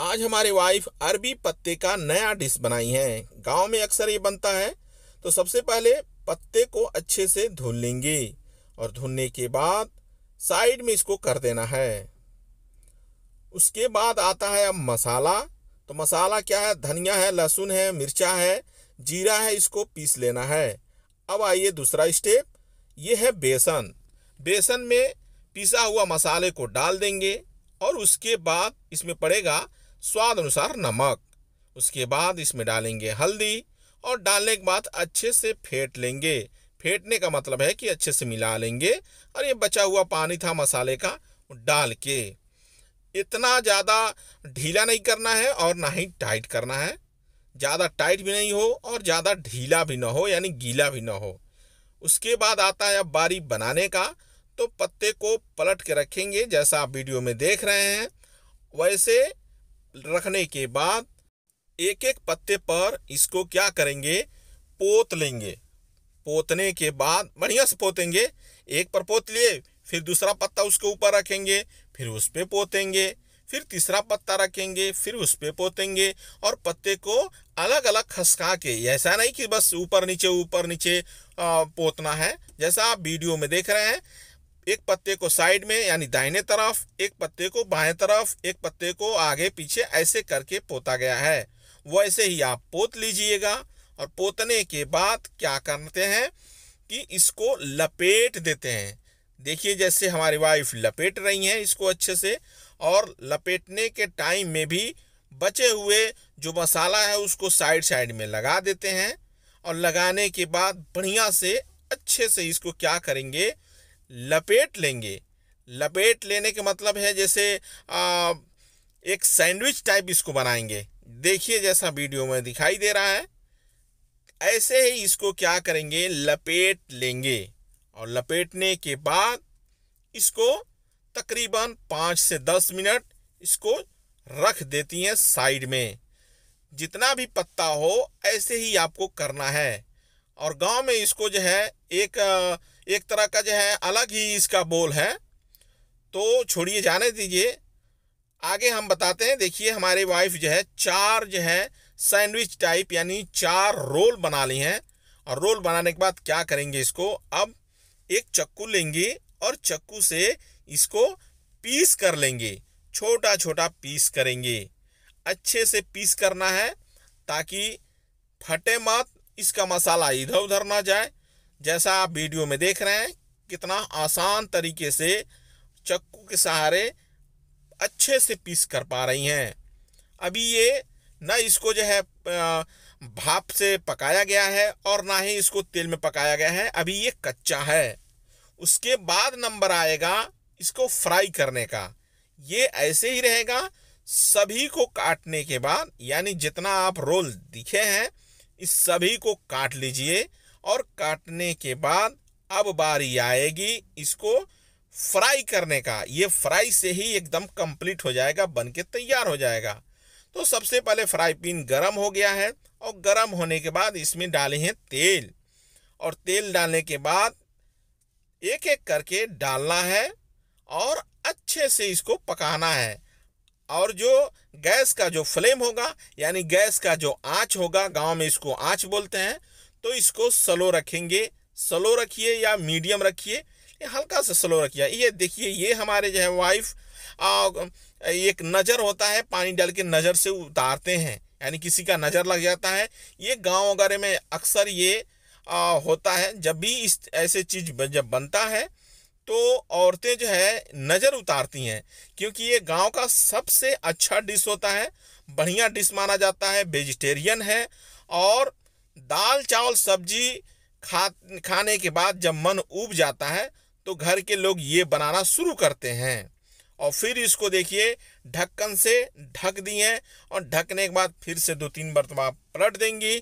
आज हमारे वाइफ अरबी पत्ते का नया डिश बनाई है गांव में अक्सर ये बनता है तो सबसे पहले पत्ते को अच्छे से धुल लेंगे और धुलने के बाद साइड में इसको कर देना है उसके बाद आता है अब मसाला तो मसाला क्या है धनिया है लहसुन है मिर्चा है जीरा है इसको पीस लेना है अब आइए दूसरा स्टेप ये है बेसन बेसन में पिसा हुआ मसाले को डाल देंगे और उसके बाद इसमें पड़ेगा स्वाद अनुसार नमक उसके बाद इसमें डालेंगे हल्दी और डालने के बाद अच्छे से फेंट लेंगे फेंटने का मतलब है कि अच्छे से मिला लेंगे और ये बचा हुआ पानी था मसाले का डाल के इतना ज़्यादा ढीला नहीं करना है और ना ही टाइट करना है ज़्यादा टाइट भी नहीं हो और ज़्यादा ढीला भी ना हो यानी गीला भी ना हो उसके बाद आता है अब बारी बनाने का तो पत्ते को पलट के रखेंगे जैसा आप वीडियो में देख रहे हैं वैसे रखने के बाद एक एक पत्ते पर इसको क्या करेंगे पोत लेंगे पोतने के बाद बढ़िया से पोतेंगे एक पर पोत लिए फिर दूसरा पत्ता उसके ऊपर रखेंगे फिर उस पर पोतेंगे फिर तीसरा पत्ता रखेंगे फिर उस पर पोतेंगे और पत्ते को अलग अलग खसका के ऐसा नहीं कि बस ऊपर नीचे ऊपर नीचे पोतना है जैसा आप वीडियो में देख रहे हैं एक पत्ते को साइड में यानी दाहिने तरफ एक पत्ते को बाएं तरफ एक पत्ते को आगे पीछे ऐसे करके पोता गया है वैसे ही आप पोत लीजिएगा और पोतने के बाद क्या करते हैं कि इसको लपेट देते हैं देखिए जैसे हमारी वाइफ लपेट रही हैं इसको अच्छे से और लपेटने के टाइम में भी बचे हुए जो मसाला है उसको साइड साइड में लगा देते हैं और लगाने के बाद बढ़िया से अच्छे से इसको क्या करेंगे लपेट लेंगे लपेट लेने का मतलब है जैसे आ, एक सैंडविच टाइप इसको बनाएंगे देखिए जैसा वीडियो में दिखाई दे रहा है ऐसे ही इसको क्या करेंगे लपेट लेंगे और लपेटने के बाद इसको तकरीबन पाँच से दस मिनट इसको रख देती हैं साइड में जितना भी पत्ता हो ऐसे ही आपको करना है और गांव में इसको जो है एक एक तरह का जो है अलग ही इसका बोल है तो छोड़िए जाने दीजिए आगे हम बताते हैं देखिए हमारी वाइफ जो है चार जो है सैंडविच टाइप यानी चार रोल बना ली हैं और रोल बनाने के बाद क्या करेंगे इसको अब एक चक्कू लेंगे और चक्कू से इसको पीस कर लेंगे छोटा छोटा पीस करेंगे अच्छे से पीस करना है ताकि फटे मत इसका मसाला इधर उधर ना जाए जैसा आप वीडियो में देख रहे हैं कितना आसान तरीके से चक्कू के सहारे अच्छे से पीस कर पा रही हैं अभी ये ना इसको जो है भाप से पकाया गया है और ना ही इसको तेल में पकाया गया है अभी ये कच्चा है उसके बाद नंबर आएगा इसको फ्राई करने का ये ऐसे ही रहेगा सभी को काटने के बाद यानी जितना आप रोल दिखे हैं इस सभी को काट लीजिए और काटने के बाद अब बारी आएगी इसको फ्राई करने का ये फ्राई से ही एकदम कंप्लीट हो जाएगा बन के तैयार हो जाएगा तो सबसे पहले फ्राई पिन गर्म हो गया है और गर्म होने के बाद इसमें डाले हैं तेल और तेल डालने के बाद एक एक करके डालना है और अच्छे से इसको पकाना है और जो गैस का जो फ्लेम होगा यानी गैस का जो आँच होगा गांव में इसको आँच बोलते हैं तो इसको स्लो रखेंगे स्लो रखिए या मीडियम रखिए हल्का सा स्लो रखिए ये देखिए ये हमारे जो है वाइफ एक नज़र होता है पानी डाल के नज़र से उतारते हैं यानी किसी का नज़र लग जाता है ये गांव वगैरह में अक्सर ये आ, होता है जब भी इस ऐसे चीज़ जब बनता है तो औरतें जो है नज़र उतारती हैं क्योंकि ये गांव का सबसे अच्छा डिश होता है बढ़िया डिश माना जाता है वेजिटेरियन है और दाल चावल सब्जी खा खाने के बाद जब मन उब जाता है तो घर के लोग ये बनाना शुरू करते हैं और फिर इसको देखिए ढक्कन से ढक दिए और ढकने के बाद फिर से दो तीन तो आप पलट देंगी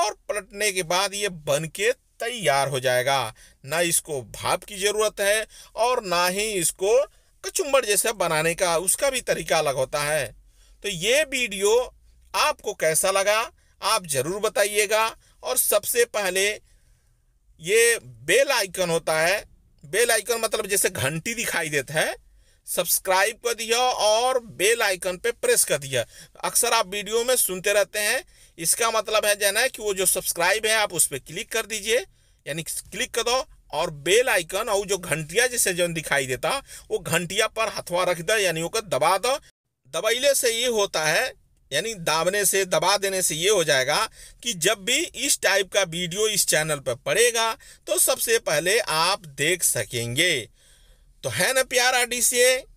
और पलटने के बाद ये बन के तैयार हो जाएगा ना इसको भाप की ज़रूरत है और ना ही इसको कचुम्बर जैसा बनाने का उसका भी तरीका अलग होता है तो ये वीडियो आपको कैसा लगा आप ज़रूर बताइएगा और सबसे पहले ये बेल आइकन होता है बेल आइकन मतलब जैसे घंटी दिखाई देता है सब्सक्राइब कर दिया और बेल आइकन पे प्रेस कर दिया अक्सर आप वीडियो में सुनते रहते हैं इसका मतलब है जाना कि वो जो सब्सक्राइब है आप उस पर क्लिक कर दीजिए यानी क्लिक कर दो और बेल आइकन और जो घंटिया जैसे जो दिखाई देता वो घंटिया पर हथवा रख दो यानी वो दबा दो दबैले से ये होता है यानी दाबने से दबा देने से ये हो जाएगा कि जब भी इस टाइप का वीडियो इस चैनल पर पड़ेगा तो सबसे पहले आप देख सकेंगे तो है ना प्यारा डी